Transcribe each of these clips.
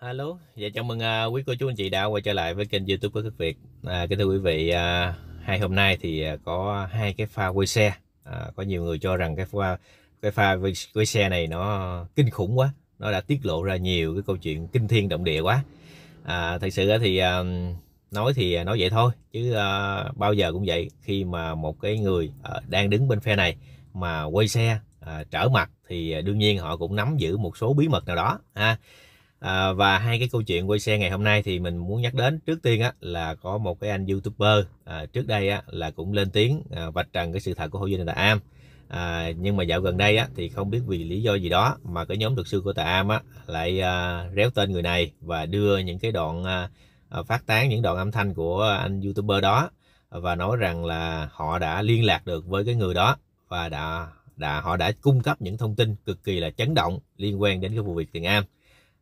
Hello, dạ chào mừng uh, quý cô chú anh chị đã quay trở lại với kênh YouTube của Cực Việt. À, kính thưa quý vị, à, hai hôm nay thì à, có hai cái pha quay xe. À, có nhiều người cho rằng cái pha cái pha quay xe này nó kinh khủng quá, nó đã tiết lộ ra nhiều cái câu chuyện kinh thiên động địa quá. À, thật sự thì à, nói thì nói vậy thôi, chứ à, bao giờ cũng vậy. Khi mà một cái người à, đang đứng bên phe này mà quay xe à, trở mặt thì đương nhiên họ cũng nắm giữ một số bí mật nào đó. ha à, à, và hai cái câu chuyện quay xe ngày hôm nay thì mình muốn nhắc đến trước tiên á là có một cái anh youtuber à, trước đây á là cũng lên tiếng à, vạch trần cái sự thật của hội dân tà am à, nhưng mà dạo gần đây á thì không biết vì lý do gì đó mà cái nhóm luật sư của tà am á lại à, réo tên người này và đưa những cái đoạn à, à, phát tán những đoạn âm thanh của anh youtuber đó và nói rằng là họ đã liên lạc được với cái người đó và đã đã họ đã cung cấp những thông tin cực kỳ là chấn động liên quan đến cái vụ việc tiền am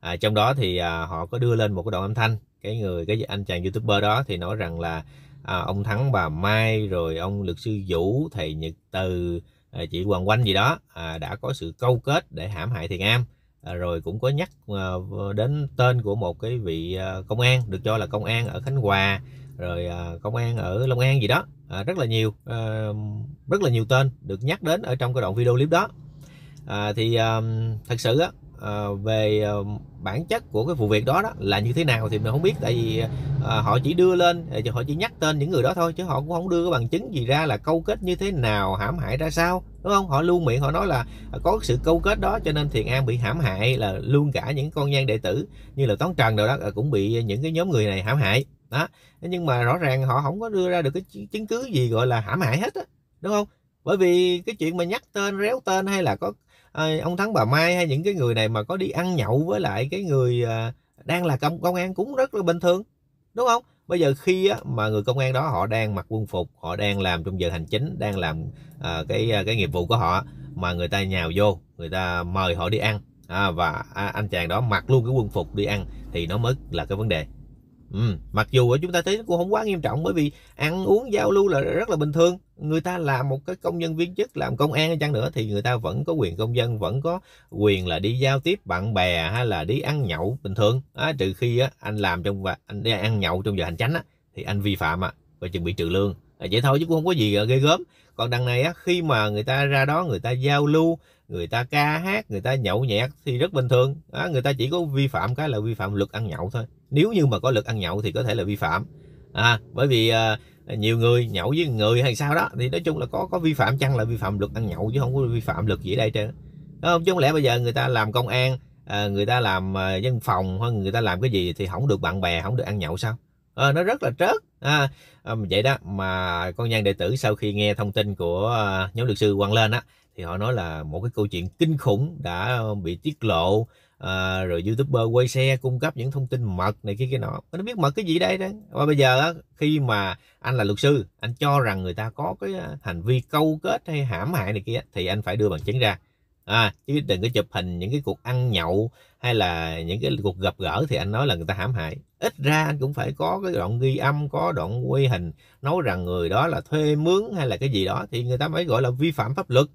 à, trong đó thì à, họ có đưa lên một cái đoạn âm thanh cái người cái anh chàng youtuber đó thì nói rằng là à, ông thắng bà mai rồi ông luật sư vũ thầy nhật từ à, chị hoàng quanh gì đó à, đã có sự câu kết để hãm hại thiền am à, rồi cũng có nhắc à, đến tên của một cái vị à, công an được cho là công an ở khánh hòa rồi à, công an ở long an gì đó à, rất là nhiều à, rất là nhiều tên được nhắc đến ở trong cái đoạn video clip đó à, thì à, thật sự á Ờ, về ờ, bản chất của cái vụ việc đó đó là như thế nào thì mình không biết tại vì ờ, họ chỉ đưa lên họ chỉ nhắc tên những người đó thôi chứ họ cũng không đưa cái bằng chứng gì ra là câu kết như thế nào hãm hại ra sao đúng không họ luôn miệng họ nói là có sự câu kết đó cho nên thiền an bị hãm hại là luôn cả những con nhan đệ tử như là toán trần rồi đó cũng bị những cái nhóm người này hãm hại đó nhưng mà rõ ràng họ không có đưa ra được cái chứng cứ gì gọi là hãm hại hết á đúng không bởi vì cái chuyện mà nhắc tên réo tên hay là có ông thắng bà mai hay những cái người này mà có đi ăn nhậu với lại cái người à, đang là công công an cũng rất là bình thường đúng không bây giờ khi á, mà người công an đó họ đang mặc quân phục họ đang làm trong giờ hành chính đang làm à, cái à, cái nghiệp vụ của họ mà người ta nhào vô người ta mời họ đi ăn và anh chàng đó mặc luôn cái quân phục đi ăn thì nó mới là cái vấn đề Ừ, mặc dù ở chúng ta thấy nó cũng không quá nghiêm trọng bởi vì ăn uống giao lưu là rất là bình thường người ta làm một cái công nhân viên chức làm công an chăng nữa thì người ta vẫn có quyền công dân vẫn có quyền là đi giao tiếp bạn bè hay là đi ăn nhậu bình thường à, trừ khi á, anh làm trong và anh đi ăn nhậu trong giờ hành chánh á, thì anh vi phạm à, và chuẩn bị trừ lương à, vậy thôi chứ cũng không có gì gây gớm còn đằng này á, khi mà người ta ra đó người ta giao lưu người ta ca hát người ta nhậu nhẹt thì rất bình thường đó, người ta chỉ có vi phạm cái là vi phạm luật ăn nhậu thôi nếu như mà có luật ăn nhậu thì có thể là vi phạm à, bởi vì à, nhiều người nhậu với người hay sao đó thì nói chung là có có vi phạm chăng là vi phạm luật ăn nhậu chứ không có vi phạm luật gì ở đây trơn đó không chứ không lẽ bây giờ người ta làm công an à, người ta làm à, dân phòng hoặc người ta làm cái gì thì không được bạn bè không được ăn nhậu sao à, nó rất là trớt à, à, vậy đó mà con nhân đệ tử sau khi nghe thông tin của ờ, nhóm luật sư quăng lên á thì họ nói là một cái câu chuyện kinh khủng đã bị tiết lộ à, rồi youtuber quay xe cung cấp những thông tin mật này kia kia nọ nó biết mật cái gì đây đó và bây giờ á, khi mà anh là luật sư anh cho rằng người ta có cái hành vi câu kết hay hãm hại này kia thì anh phải đưa bằng chứng ra à, chứ đừng có chụp hình những cái cuộc ăn nhậu hay là những cái cuộc gặp gỡ thì anh nói là người ta hãm hại ít ra anh cũng phải có cái đoạn ghi âm có đoạn quay hình nói rằng người đó là thuê mướn hay là cái gì đó thì người ta mới gọi là vi phạm pháp luật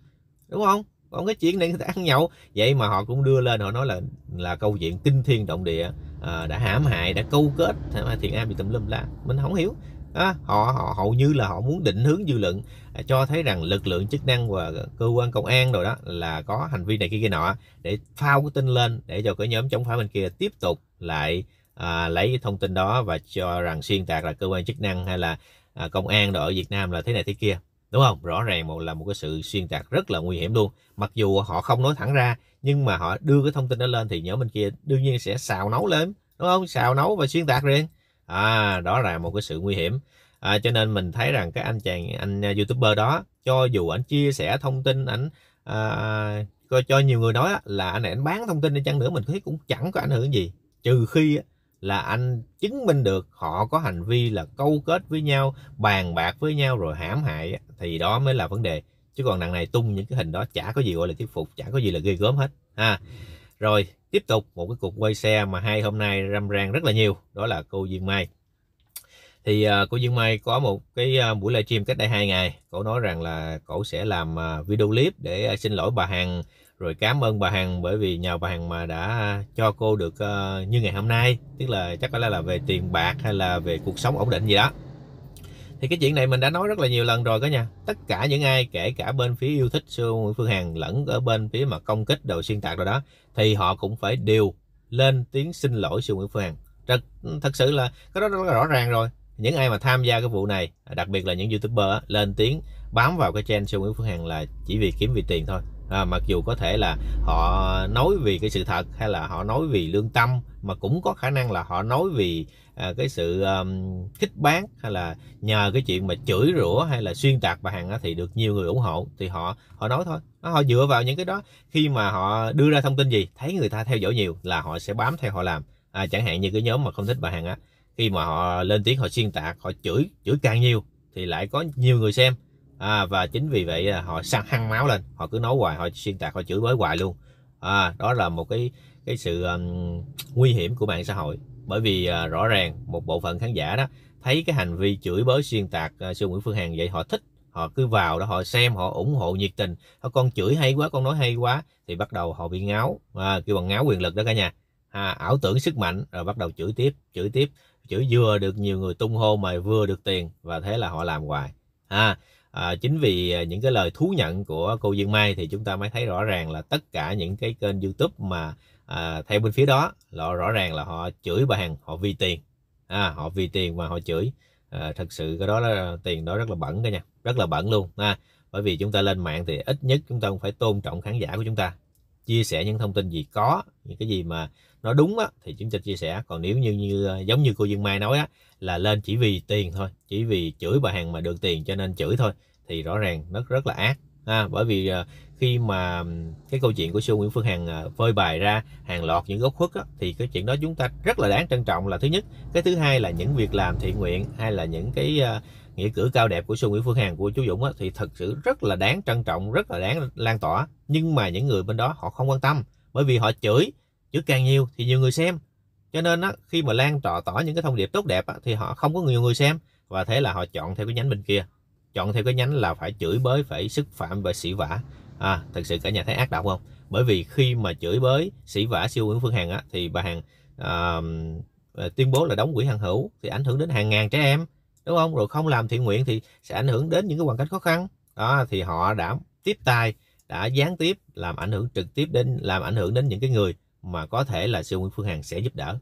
đúng không còn cái chuyện này người ta ăn nhậu vậy mà họ cũng đưa lên họ nói là là câu chuyện kinh thiên động địa à, đã hãm hại đã câu kết thiện am bị tùm lum la mình không hiểu đó, họ, họ hầu như là họ muốn định hướng dư luận à, cho thấy rằng lực lượng chức năng và cơ quan công an rồi đó là có hành vi này kia kia nọ để phao cái tin lên để cho cái nhóm chống phá bên kia tiếp tục lại à, lấy thông tin đó và cho rằng xuyên tạc là cơ quan chức năng hay là à, công an ở Việt Nam là thế này thế kia đúng không rõ ràng một là một cái sự xuyên tạc rất là nguy hiểm luôn mặc dù họ không nói thẳng ra nhưng mà họ đưa cái thông tin đó lên thì nhóm bên kia đương nhiên sẽ xào nấu lên đúng không xào nấu và xuyên tạc riêng à, đó là một cái sự nguy hiểm à, cho nên mình thấy rằng cái anh chàng anh à, youtuber đó cho dù anh chia sẻ thông tin ảnh à, cho, cho nhiều người nói là anh này anh bán thông tin đi chăng nữa mình thấy cũng chẳng có ảnh hưởng gì trừ khi là anh chứng minh được họ có hành vi là câu kết với nhau bàn bạc với nhau rồi hãm hại thì đó mới là vấn đề chứ còn đằng này tung những cái hình đó chả có gì gọi là thuyết phục chả có gì là ghê gớm hết ha à rồi tiếp tục một cái cuộc quay xe mà hai hôm nay râm ran rất là nhiều đó là cô Duyên Mai. Thì uh, cô Duyên Mai có một cái uh, buổi livestream cách đây hai ngày. cổ nói rằng là cổ sẽ làm uh, video clip để uh, xin lỗi bà Hằng rồi cảm ơn bà Hằng bởi vì nhờ bà Hằng mà đã cho cô được uh, như ngày hôm nay. Tức là chắc có lẽ là về tiền bạc hay là về cuộc sống ổn định gì đó thì cái chuyện này mình đã nói rất là nhiều lần rồi cả nhà tất cả những ai kể cả bên phía yêu thích siêu Nguyễn Phương Hằng lẫn ở bên phía mà công kích đồ xuyên tạc rồi đó thì họ cũng phải đều lên tiếng xin lỗi siêu Nguyễn Phương Hằng thật, thật sự là cái đó rất là rõ ràng rồi những ai mà tham gia cái vụ này đặc biệt là những youtuber lên tiếng bám vào cái trend siêu Nguyễn Phương Hằng là chỉ vì kiếm vì tiền thôi à, mặc dù có thể là họ nói vì cái sự thật hay là họ nói vì lương tâm mà cũng có khả năng là họ nói vì à, cái sự um, kích bán hay là nhờ cái chuyện mà chửi rủa hay là xuyên tạc bà hằng thì được nhiều người ủng hộ thì họ họ nói thôi à, họ dựa vào những cái đó khi mà họ đưa ra thông tin gì thấy người ta theo dõi nhiều là họ sẽ bám theo họ làm à, chẳng hạn như cái nhóm mà không thích bà hằng á khi mà họ lên tiếng họ xuyên tạc họ chửi chửi càng nhiều thì lại có nhiều người xem à, và chính vì vậy à, họ săn hăng máu lên họ cứ nói hoài họ xuyên tạc họ chửi bới hoài luôn à, đó là một cái cái sự um, nguy hiểm của mạng xã hội bởi vì uh, rõ ràng một bộ phận khán giả đó thấy cái hành vi chửi bới xuyên tạc uh, à, siêu Nguyễn Phương Hằng vậy họ thích họ cứ vào đó họ xem họ ủng hộ nhiệt tình họ con chửi hay quá con nói hay quá thì bắt đầu họ bị ngáo à, kêu bằng ngáo quyền lực đó cả nhà à, ảo tưởng sức mạnh rồi bắt đầu chửi tiếp chửi tiếp chửi vừa được nhiều người tung hô mà vừa được tiền và thế là họ làm hoài à, à, chính vì à, những cái lời thú nhận của cô Dương Mai thì chúng ta mới thấy rõ ràng là tất cả những cái kênh YouTube mà à, theo bên phía đó là rõ ràng là họ chửi bà hàng họ vì tiền à, họ vì tiền mà họ chửi à, thật sự cái đó là tiền đó rất là bẩn cả nha rất là bẩn luôn à, bởi vì chúng ta lên mạng thì ít nhất chúng ta cũng phải tôn trọng khán giả của chúng ta chia sẻ những thông tin gì có những cái gì mà nó đúng á, thì chúng ta chia sẻ còn nếu như như ờ, giống như cô Dương Mai nói á, là lên chỉ vì tiền thôi chỉ vì chửi bà hàng mà được tiền cho nên chửi thôi thì rõ ràng nó rất là ác à, bởi vì ờ, khi mà cái câu chuyện của Sư Nguyễn Phương Hằng ờ, phơi bài ra hàng loạt những góc khuất á, thì cái chuyện đó chúng ta rất là đáng trân trọng là thứ nhất cái thứ hai là những việc làm thiện nguyện hay là những cái nghĩa cử cao đẹp của sư Nguyễn Phương Hằng của chú Dũng á, thì thật sự rất là đáng trân trọng rất là đáng lan tỏa nhưng mà những người bên đó họ không quan tâm bởi vì họ chửi chửi càng nhiều thì nhiều người xem cho nên á, khi mà lan tỏa tỏ những cái thông điệp tốt đẹp á, thì họ không có nhiều người xem và thế là họ chọn theo cái nhánh bên kia chọn theo cái nhánh là phải chửi bới phải xúc phạm và sỉ vả à, thật sự cả nhà thấy ác độc không bởi vì khi mà chửi bới sỉ vả siêu Nguyễn Phương Hằng á, thì bà Hằng à, tuyên bố là đóng quỹ hàng hữu thì ảnh hưởng đến hàng ngàn trẻ em đúng không rồi không làm thiện nguyện thì sẽ ảnh hưởng đến những cái hoàn cảnh khó khăn đó thì họ đã tiếp tay đã gián tiếp làm ảnh hưởng trực tiếp đến làm ảnh hưởng đến những cái người mà có thể là siêu nguyên Phương Hằng sẽ giúp đỡ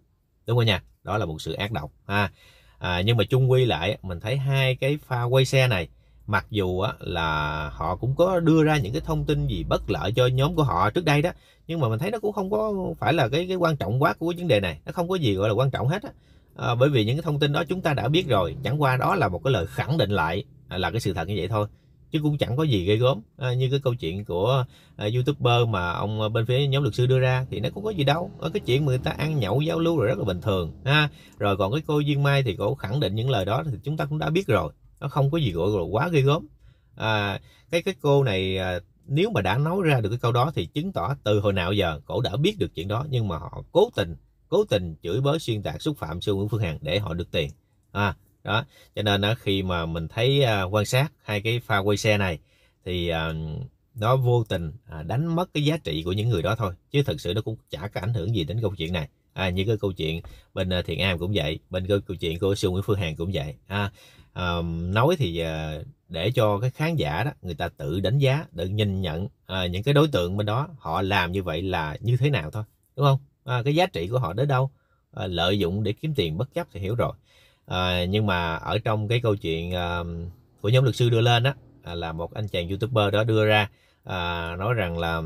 đúng không nha đó là một sự ác độc ha à, nhưng mà chung quy lại mình thấy hai cái pha quay xe này mặc dù á, là họ cũng có đưa ra những cái thông tin gì bất lợi cho nhóm của họ trước đây đó nhưng mà mình thấy nó cũng không có phải là cái cái quan trọng quá của vấn đề này nó không có gì gọi là quan trọng hết á à, bởi vì những cái thông tin đó chúng ta đã biết rồi chẳng qua đó là một cái lời khẳng định lại à, là cái sự thật như vậy thôi chứ cũng chẳng có gì gây gớm à, như cái câu chuyện của à, youtuber mà ông bên phía nhóm luật sư đưa ra thì nó cũng có gì đâu ở cái chuyện người ta ăn nhậu giao lưu rồi rất là bình thường ha rồi còn cái cô duyên mai thì cổ khẳng định những lời đó thì chúng ta cũng đã biết rồi nó không có gì gọi là quá gây gớm à, cái cái cô này à, nếu mà đã nói ra được cái câu đó thì chứng tỏ từ hồi nào giờ cổ đã biết được chuyện đó nhưng mà họ cố tình cố tình chửi bới xuyên tạc xúc phạm sư Nguyễn Phương Hằng để họ được tiền à, đó cho nên đó, khi mà mình thấy à, quan sát hai cái pha quay xe này thì à, nó vô tình à, đánh mất cái giá trị của những người đó thôi chứ thực sự nó cũng chả có ảnh hưởng gì đến câu chuyện này à, như cái câu chuyện bên uh, Thiện Am cũng vậy bên cái câu chuyện của Sư Nguyễn Phương Hằng cũng vậy à, à, nói thì à, để cho cái khán giả đó người ta tự đánh giá tự nhìn nhận à, những cái đối tượng bên đó họ làm như vậy là như thế nào thôi đúng không à, cái giá trị của họ đến đâu à, lợi dụng để kiếm tiền bất chấp thì hiểu rồi à, nhưng mà ở trong cái câu chuyện à, của nhóm luật sư đưa lên á à, là một anh chàng youtuber đó đưa ra à, nói rằng là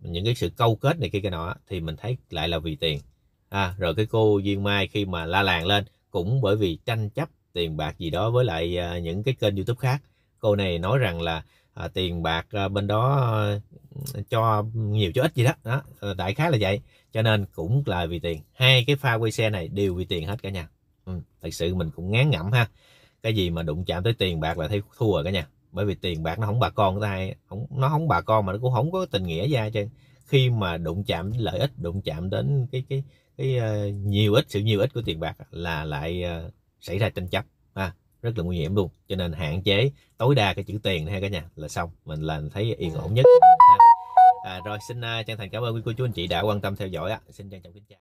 những cái sự câu kết này kia cái nọ thì mình thấy lại là vì tiền à, rồi cái cô duyên mai khi mà la làng lên cũng bởi vì tranh chấp tiền bạc gì đó với lại à, những cái kênh youtube khác cô này nói rằng là à, tiền bạc à, bên đó à, cho nhiều cho ít gì đó, đó à, đại khái là vậy cho nên cũng là vì tiền hai cái pha quay xe này đều vì tiền hết cả nhà ừ, thật sự mình cũng ngán ngẩm ha cái gì mà đụng chạm tới tiền bạc là thấy thua rồi cả nhà bởi vì tiền bạc nó không bà con của ta không nó không bà con mà nó cũng không có tình nghĩa ra cho khi mà đụng chạm lợi ích đụng chạm đến cái cái cái uh, nhiều ích sự nhiều ích của tiền bạc là lại uh, xảy ra tranh chấp ha rất là nguy hiểm luôn cho nên hạn chế tối đa cái chữ tiền ha cả nhà là xong mình là thấy yên ổn nhất à, rồi xin à, chân thành cảm ơn quý cô chú anh chị đã quan tâm theo dõi ạ xin chân trọng kính chào